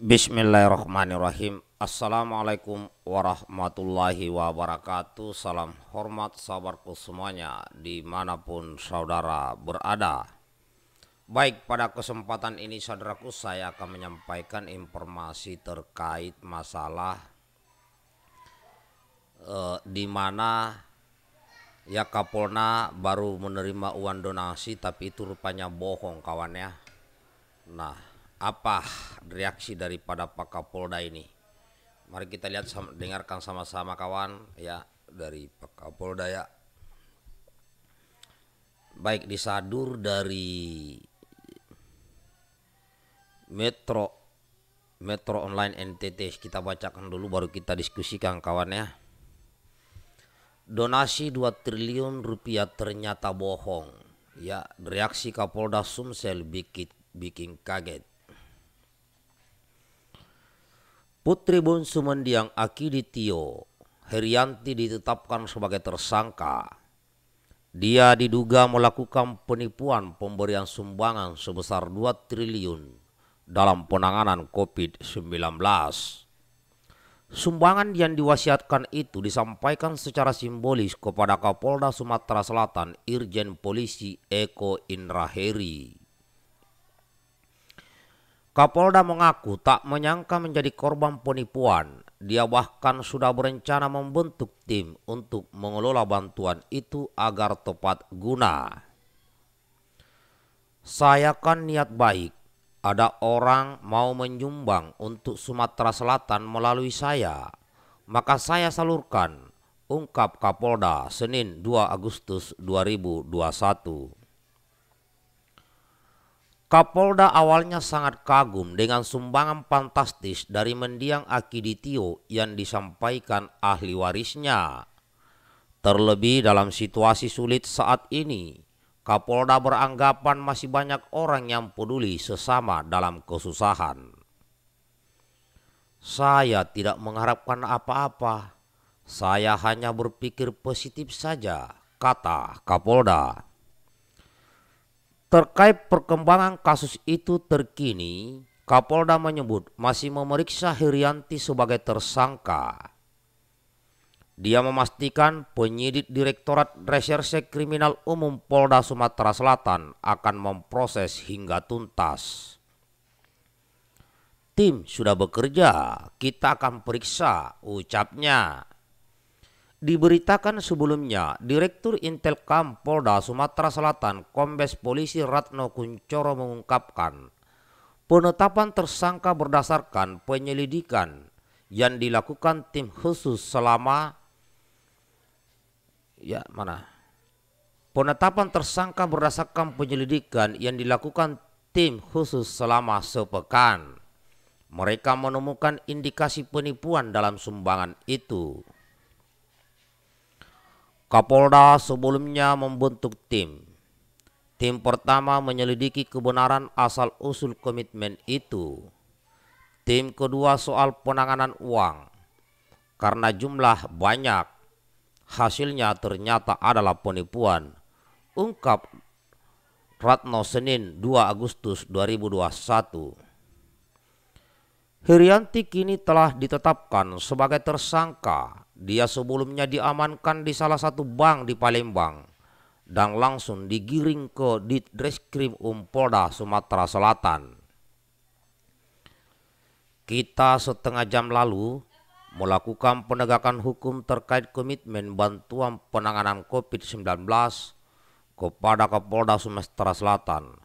Bismillahirrahmanirrahim Assalamualaikum warahmatullahi wabarakatuh Salam hormat sahabatku semuanya Dimanapun saudara berada Baik pada kesempatan ini saudaraku Saya akan menyampaikan informasi terkait masalah eh, mana ya Kapolna baru menerima uang donasi Tapi itu rupanya bohong kawannya Nah apa reaksi daripada Pak Kapolda ini. Mari kita lihat dengarkan sama-sama kawan ya dari Pak Kapolda ya. Baik disadur dari Metro Metro Online NTT kita bacakan dulu baru kita diskusikan kawan ya. Donasi 2 triliun rupiah ternyata bohong. Ya, reaksi Kapolda Sumsel bikin bikin kaget. Putri Bungsu Mendiang Akiditio Herianti ditetapkan sebagai tersangka. Dia diduga melakukan penipuan pemberian sumbangan sebesar 2 triliun dalam penanganan COVID-19. Sumbangan yang diwasiatkan itu disampaikan secara simbolis kepada Kapolda Sumatera Selatan Irjen Polisi Eko Indraheri. Kapolda mengaku tak menyangka menjadi korban penipuan. Dia bahkan sudah berencana membentuk tim untuk mengelola bantuan itu agar tepat guna. Saya kan niat baik. Ada orang mau menyumbang untuk Sumatera Selatan melalui saya. Maka saya salurkan, ungkap Kapolda Senin 2 Agustus 2021. Kapolda awalnya sangat kagum dengan sumbangan fantastis dari mendiang Akiditio yang disampaikan ahli warisnya. Terlebih dalam situasi sulit saat ini, Kapolda beranggapan masih banyak orang yang peduli sesama dalam kesusahan. Saya tidak mengharapkan apa-apa, saya hanya berpikir positif saja, kata Kapolda. Terkait perkembangan kasus itu terkini, Kapolda menyebut masih memeriksa Herianti sebagai tersangka. Dia memastikan penyidik Direktorat Reserse Kriminal Umum Polda Sumatera Selatan akan memproses hingga tuntas. Tim sudah bekerja, kita akan periksa, ucapnya. Diberitakan sebelumnya, Direktur Intelkam Polda Sumatera Selatan, Kombes Polisi Ratno Kuncoro mengungkapkan, penetapan tersangka berdasarkan penyelidikan yang dilakukan tim khusus selama ya mana? Penetapan tersangka berdasarkan penyelidikan yang dilakukan tim khusus selama sepekan. Mereka menemukan indikasi penipuan dalam sumbangan itu. Kapolda sebelumnya membentuk tim. Tim pertama menyelidiki kebenaran asal-usul komitmen itu. Tim kedua soal penanganan uang. Karena jumlah banyak, hasilnya ternyata adalah penipuan. Ungkap Ratno Senin 2 Agustus 2021. Herianti kini telah ditetapkan sebagai tersangka dia sebelumnya diamankan di salah satu bank di Palembang dan langsung digiring ke Ditreskrim Umpolda Sumatera Selatan. Kita setengah jam lalu melakukan penegakan hukum terkait komitmen bantuan penanganan COVID-19 kepada Kapolda Sumatera Selatan.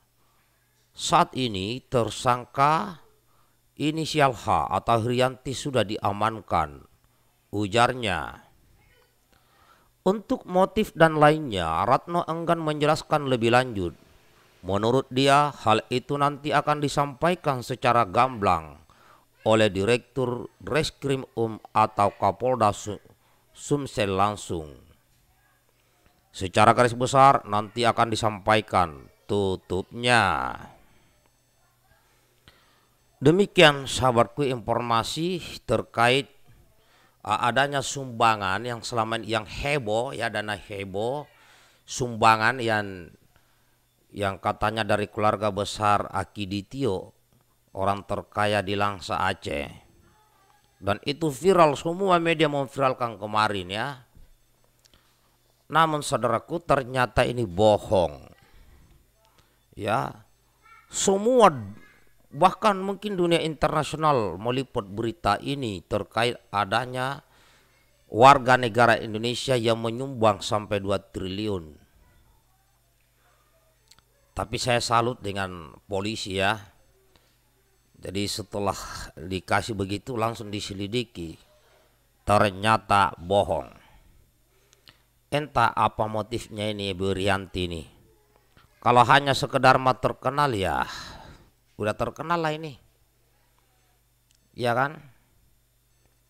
Saat ini tersangka inisial H atau Hrianti sudah diamankan ujarnya. Untuk motif dan lainnya, Ratno enggan menjelaskan lebih lanjut. Menurut dia, hal itu nanti akan disampaikan secara gamblang oleh Direktur Reskrim Um atau Kapolda Sumsel langsung. Secara garis besar nanti akan disampaikan tutupnya. Demikian sahabatku informasi terkait adanya sumbangan yang selama ini yang heboh ya dana heboh sumbangan yang yang katanya dari keluarga besar Akiditio orang terkaya di Langsa Aceh dan itu viral semua media memviralkan kemarin ya namun saudaraku ternyata ini bohong ya semua Bahkan mungkin dunia internasional meliput berita ini terkait adanya warga negara Indonesia yang menyumbang sampai 2 triliun. Tapi saya salut dengan polisi ya. Jadi setelah dikasih begitu langsung diselidiki. Ternyata bohong. Entah apa motifnya ini Bu Rianti ini. Kalau hanya sekedar mah terkenal ya udah terkenal lah ini ya kan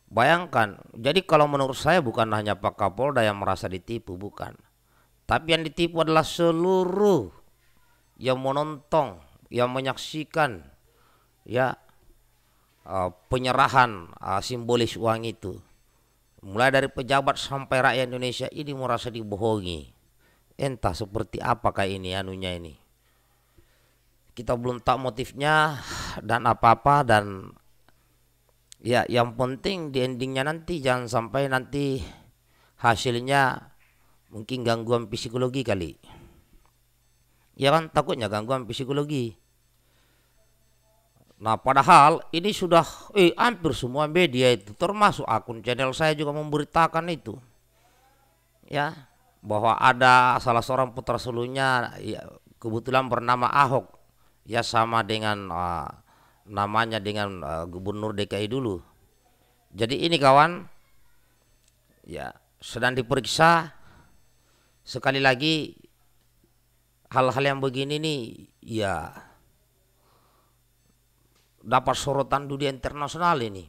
bayangkan jadi kalau menurut saya bukan hanya Pak Kapolda yang merasa ditipu bukan tapi yang ditipu adalah seluruh yang menonton yang menyaksikan ya eh, penyerahan eh, simbolis uang itu mulai dari pejabat sampai rakyat Indonesia ini merasa dibohongi entah seperti apakah ini anunya ini kita belum tahu motifnya dan apa-apa dan ya yang penting di endingnya nanti jangan sampai nanti hasilnya mungkin gangguan psikologi kali ya kan takutnya gangguan psikologi Nah padahal ini sudah eh, hampir semua media itu termasuk akun channel saya juga memberitakan itu ya bahwa ada salah seorang putra sulungnya ya, kebetulan bernama Ahok ya sama dengan uh, namanya dengan uh, gubernur DKI dulu. Jadi ini kawan ya sedang diperiksa sekali lagi hal-hal yang begini nih ya dapat sorotan dunia internasional ini.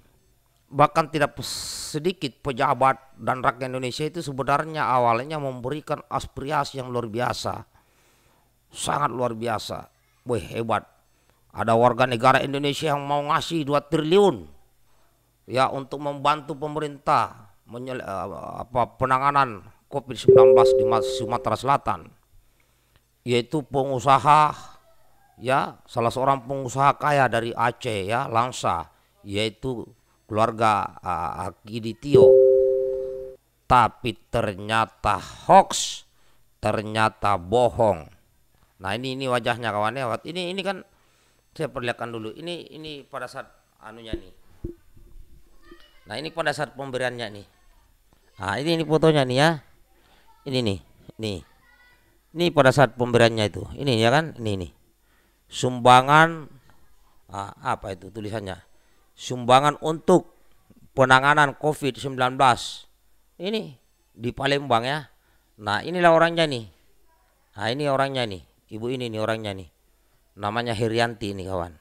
Bahkan tidak sedikit pejabat dan rakyat Indonesia itu sebenarnya awalnya memberikan aspirasi yang luar biasa. Sangat luar biasa Wih hebat. Ada warga negara Indonesia yang mau ngasih 2 triliun ya untuk membantu pemerintah menyel, eh, apa penanganan COVID-19 di Sumatera Selatan yaitu pengusaha ya salah seorang pengusaha kaya dari Aceh ya Langsa yaitu keluarga uh, Akiditio tapi ternyata hoax ternyata bohong Nah ini ini wajahnya kawannya. Ini ini kan saya perlihatkan dulu. Ini ini pada saat anunya nih. Nah ini pada saat pemberiannya nih. Nah ini ini fotonya nih ya. Ini nih, nih. Ini pada saat pemberiannya itu. Ini ya kan, ini nih. Sumbangan ah, apa itu tulisannya? Sumbangan untuk penanganan COVID-19. Ini di Palembang ya. Nah inilah orangnya nih. Nah ini orangnya nih. Ibu ini nih orangnya nih. Namanya Herianti nih kawan.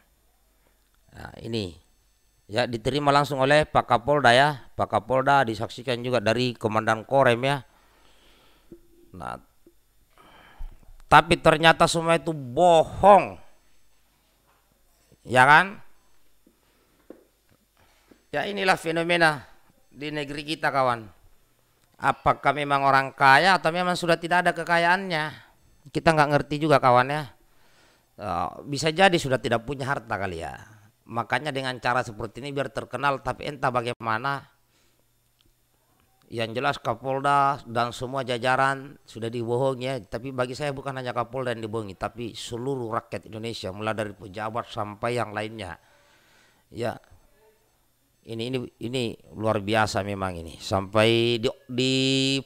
Nah, ini ya diterima langsung oleh Pak Kapolda ya. Pak Kapolda disaksikan juga dari Komandan Korem ya. Nah, tapi ternyata semua itu bohong. Ya kan? Ya inilah fenomena di negeri kita kawan. Apakah memang orang kaya atau memang sudah tidak ada kekayaannya? kita nggak ngerti juga kawannya ya bisa jadi sudah tidak punya harta kali ya makanya dengan cara seperti ini biar terkenal tapi entah bagaimana yang jelas Kapolda dan semua jajaran sudah dibohongi ya. Tapi bagi saya bukan hanya Kapolda yang dibohongi, tapi seluruh rakyat Indonesia mulai dari pejabat sampai yang lainnya. Ya, ini ini ini luar biasa memang ini sampai di, di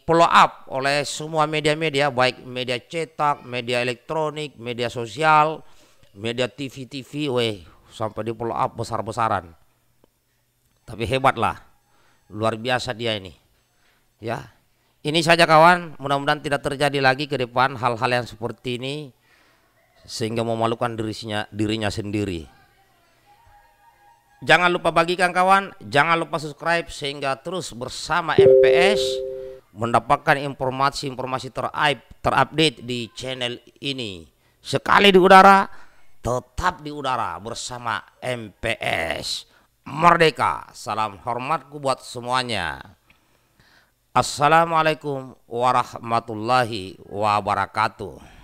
follow up oleh semua media-media baik media cetak, media elektronik, media sosial, media TV-TV, weh sampai di follow up besar-besaran. Tapi hebat lah luar biasa dia ini. Ya, ini saja kawan, mudah-mudahan tidak terjadi lagi ke depan hal-hal yang seperti ini sehingga memalukan dirinya dirinya sendiri. Jangan lupa bagikan kawan, jangan lupa subscribe sehingga terus bersama MPS mendapatkan informasi-informasi terupdate ter di channel ini. Sekali di udara, tetap di udara bersama MPS. Merdeka. Salam hormatku buat semuanya. Assalamualaikum warahmatullahi wabarakatuh.